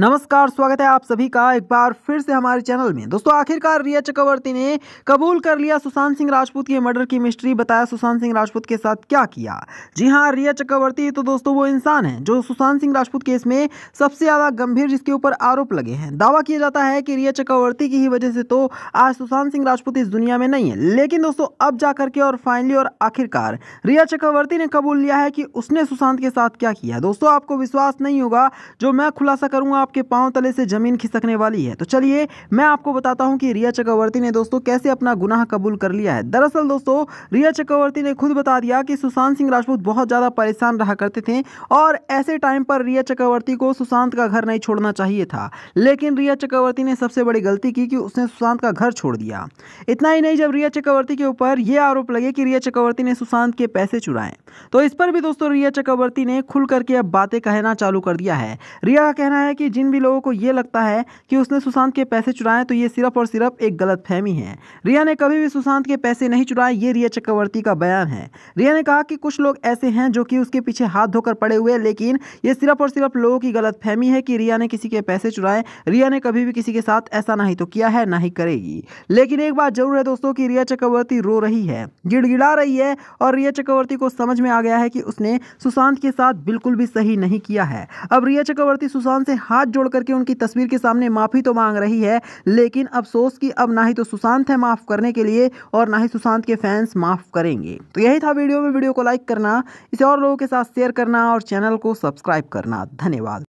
नमस्कार स्वागत है आप सभी का एक बार फिर से हमारे चैनल में दोस्तों आखिरकार रिया चक्रवर्ती ने कबूल कर लिया सुशांत सिंह राजपूत के मर्डर की मिस्ट्री बताया सुशांत सिंह राजपूत के साथ क्या किया जी हाँ रिया चक्रवर्ती तो दोस्तों वो इंसान है जो सुशांत सिंह राजपूत केस में सबसे ज़्यादा गंभीर जिसके ऊपर आरोप लगे हैं दावा किया जाता है कि रिया चक्रवर्ती की ही वजह से तो आज सुशांत सिंह राजपूत इस दुनिया में नहीं है लेकिन दोस्तों अब जाकर के और फाइनली और आखिरकार रिया चक्रवर्ती ने कबूल लिया है कि उसने सुशांत के साथ क्या किया दोस्तों आपको विश्वास नहीं होगा जो मैं खुलासा करूँगा आपके पांव तले से ज़मीन खिसकने वाली है तो चलिए मैं आपको बताता हूं कि रिया चक्रवर्ती ने दोस्तों कैसे अपना गुनाह कबूल कर लिया है दरअसल दोस्तों रिया चक्रवर्ती ने खुद बता दिया कि सुशांत सिंह राजपूत बहुत ज़्यादा परेशान रहा करते थे और ऐसे टाइम पर रिया चक्रवर्ती को सुशांत का घर नहीं छोड़ना चाहिए था लेकिन रिया चक्रवर्ती ने सबसे बड़ी गलती की कि उसने सुशांत का घर छोड़ दिया इतना ही नहीं जब रिया चक्रवर्ती के ऊपर यह आरोप लगे कि रिया चक्रवर्ती ने सुशांत के पैसे चुराए तो इस पर भी दोस्तों रिया चक्रवर्ती ने खुल करके अब बातें कहना चालू कर दिया है रिया का कहना है कि जिन भी लोगों को ये लगता है कि उसने सुशांत के पैसे चुराए तो ये सिर्फ और सिर्फ एक गलत फहमी है रिया ने कभी भी सुशांत के पैसे नहीं चुराए ये रिया चक्रवर्ती का बयान है रिया ने कहा कि कुछ लोग ऐसे हैं जो कि उसके पीछे हाथ धोकर पड़े हुए लेकिन ये सिर्फ और सिर्फ लोगों की गलत है कि रिया ने किसी के पैसे चुराए रिया ने कभी भी किसी के साथ ऐसा नहीं तो किया है ना ही करेगी लेकिन एक बात जरूर है दोस्तों कि रिया चक्रवर्ती रो रही है गिड़गिड़ा रही है और रिया चक्रवर्ती को समझ में आ गया है कि उसने सुशांत के साथ बिल्कुल भी सही नहीं किया है अब रिया चक्रवर्ती सुशांत से हाथ हाथ जोड़ करके उनकी तस्वीर के सामने माफ़ी तो मांग रही है लेकिन अफसोस की अब ना ही तो सुशांत है माफ़ करने के लिए और ना ही सुशांत के फैंस माफ़ करेंगे तो यही था वीडियो में वीडियो को लाइक करना इसे और लोगों के साथ शेयर करना और चैनल को सब्सक्राइब करना धन्यवाद